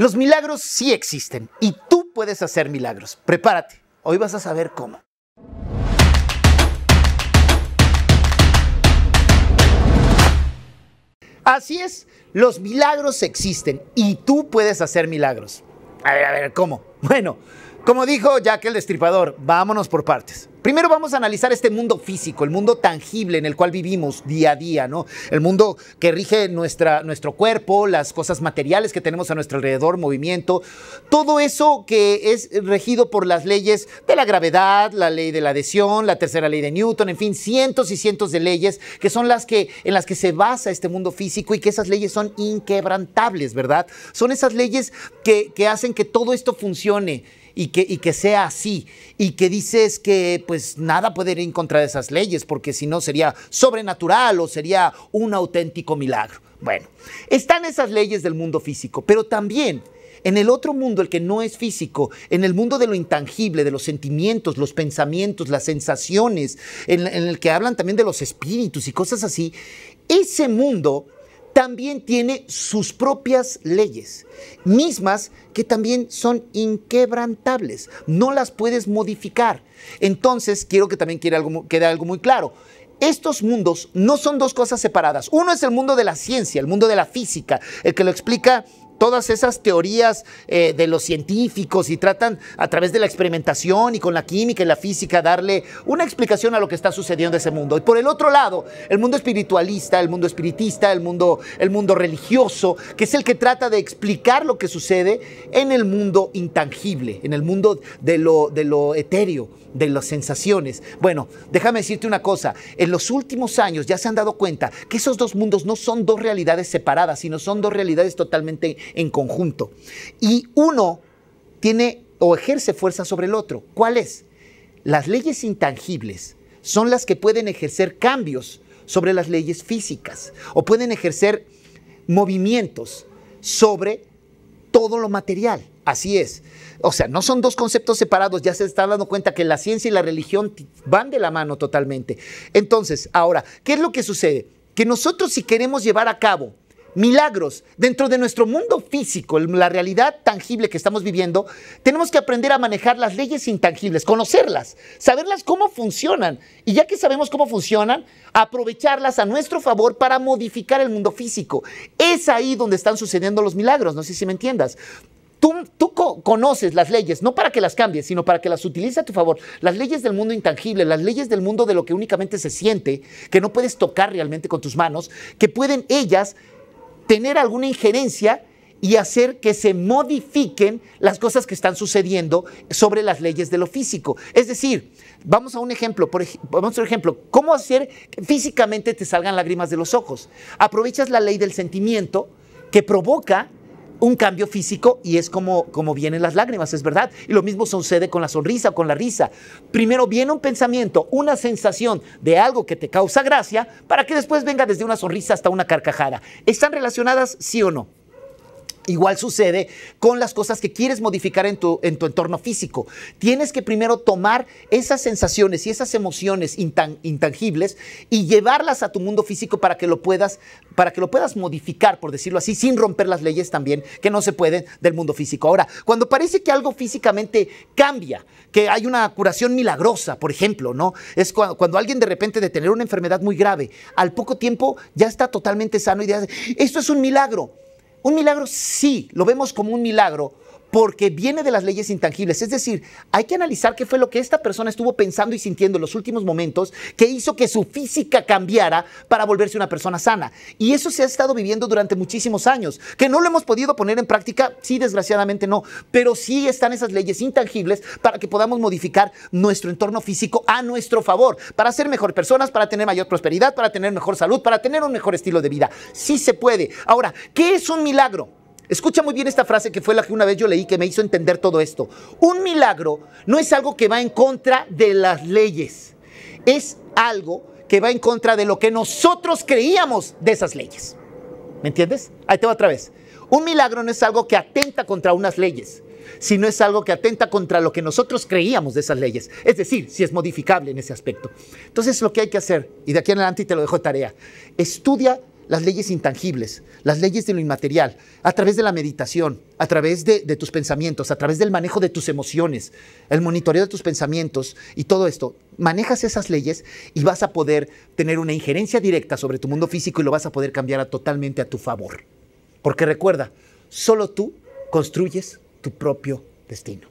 Los milagros sí existen y tú puedes hacer milagros. Prepárate, hoy vas a saber cómo. Así es, los milagros existen y tú puedes hacer milagros. A ver, a ver, ¿cómo? Bueno, como dijo Jack el Destripador, vámonos por partes. Primero vamos a analizar este mundo físico, el mundo tangible en el cual vivimos día a día, ¿no? El mundo que rige nuestra, nuestro cuerpo, las cosas materiales que tenemos a nuestro alrededor, movimiento, todo eso que es regido por las leyes de la gravedad, la ley de la adhesión, la tercera ley de Newton, en fin, cientos y cientos de leyes que son las que en las que se basa este mundo físico y que esas leyes son inquebrantables, ¿verdad? Son esas leyes que, que hacen que todo esto funcione y que, sea así y que dices que pues nada puede ir en contra de esas leyes porque si no sería sobrenatural o sería un auténtico milagro. Bueno, están esas leyes del mundo físico, pero también en el otro mundo, el que no es físico, en el mundo de lo intangible, de los sentimientos, los pensamientos, las sensaciones, en, en el que hablan también de los espíritus y cosas así, ese mundo también tiene sus propias leyes, mismas que también son inquebrantables, no las puedes modificar. Entonces, quiero que también quede algo, quede algo muy claro. Estos mundos no son dos cosas separadas. Uno es el mundo de la ciencia, el mundo de la física, el que lo explica todas esas teorías eh, de los científicos y tratan a través de la experimentación y con la química y la física darle una explicación a lo que está sucediendo en ese mundo. Y por el otro lado, el mundo espiritualista, el mundo espiritista, el mundo, el mundo religioso, que es el que trata de explicar lo que sucede en el mundo intangible, en el mundo de lo, de lo etéreo, de las sensaciones. Bueno, déjame decirte una cosa, en los últimos años ya se han dado cuenta que esos dos mundos no son dos realidades separadas, sino son dos realidades totalmente en conjunto. Y uno tiene o ejerce fuerza sobre el otro. ¿Cuál es? Las leyes intangibles son las que pueden ejercer cambios sobre las leyes físicas o pueden ejercer movimientos sobre todo lo material. Así es. O sea, no son dos conceptos separados, ya se está dando cuenta que la ciencia y la religión van de la mano totalmente. Entonces, ahora, ¿qué es lo que sucede? Que nosotros si queremos llevar a cabo milagros. Dentro de nuestro mundo físico, la realidad tangible que estamos viviendo, tenemos que aprender a manejar las leyes intangibles, conocerlas, saberlas cómo funcionan. Y ya que sabemos cómo funcionan, aprovecharlas a nuestro favor para modificar el mundo físico. Es ahí donde están sucediendo los milagros, no sé si me entiendas. Tú, tú, conoces las leyes, no para que las cambies, sino para que las utilices a tu favor. Las leyes del mundo intangible, las leyes del mundo de lo que únicamente se siente, que no puedes tocar realmente con tus manos, que pueden ellas tener alguna injerencia y hacer que se modifiquen las cosas que están sucediendo sobre las leyes de lo físico. Es decir, vamos a un ejemplo, por, vamos a ejemplo, ¿cómo hacer que físicamente te salgan lágrimas de los ojos? Aprovechas la ley del sentimiento que provoca un cambio físico y es como, como vienen las lágrimas, es verdad. Y lo mismo sucede con la sonrisa, con la risa. Primero viene un pensamiento, una sensación de algo que te causa gracia, para que después venga desde una sonrisa hasta una carcajada. ¿Están relacionadas, sí o no? Igual sucede con las cosas que quieres modificar en tu, en tu, entorno físico. Tienes que primero tomar esas sensaciones y esas emociones intangibles y llevarlas a tu mundo físico para que lo puedas, para que lo puedas modificar, por decirlo así, sin romper las leyes también que no se pueden del mundo físico. Ahora, cuando parece que algo físicamente cambia, que hay una curación milagrosa, por ejemplo, ¿no? Es cuando, cuando alguien de repente de tener una enfermedad muy grave, al poco tiempo ya está totalmente sano y dice, esto es un milagro. Un milagro sí, lo vemos como un milagro porque viene de las leyes intangibles. Es decir, hay que analizar qué fue lo que esta persona estuvo pensando y sintiendo en los últimos momentos que hizo que su física cambiara para volverse una persona sana. Y eso se ha estado viviendo durante muchísimos años. Que no lo hemos podido poner en práctica, sí, desgraciadamente no, pero sí están esas leyes intangibles para que podamos modificar nuestro entorno físico a nuestro favor, para ser mejor personas, para tener mayor prosperidad, para tener mejor salud, para tener un mejor estilo de vida. Sí se puede. Ahora, ¿qué es un milagro? Escucha muy bien esta frase que fue la que una vez yo leí que me hizo entender todo esto. Un milagro no es algo que va en contra de las leyes, es algo que va en contra de lo que nosotros creíamos de esas leyes. ¿Me entiendes? Ahí te va otra vez. Un milagro no es algo que atenta contra unas leyes, sino es algo que atenta contra lo que nosotros creíamos de esas leyes. Es decir, si es modificable en ese aspecto. Entonces lo que hay que hacer, y de aquí en adelante te lo dejo de tarea, estudia las leyes intangibles, las leyes de lo inmaterial, a través de la meditación, a través de, tus pensamientos, a través del manejo de tus emociones, el monitoreo de tus pensamientos y todo esto. Manejas esas leyes y vas a poder tener una injerencia directa sobre tu mundo físico y lo vas a poder cambiar totalmente a tu favor. Porque recuerda, solo tú construyes tu propio destino.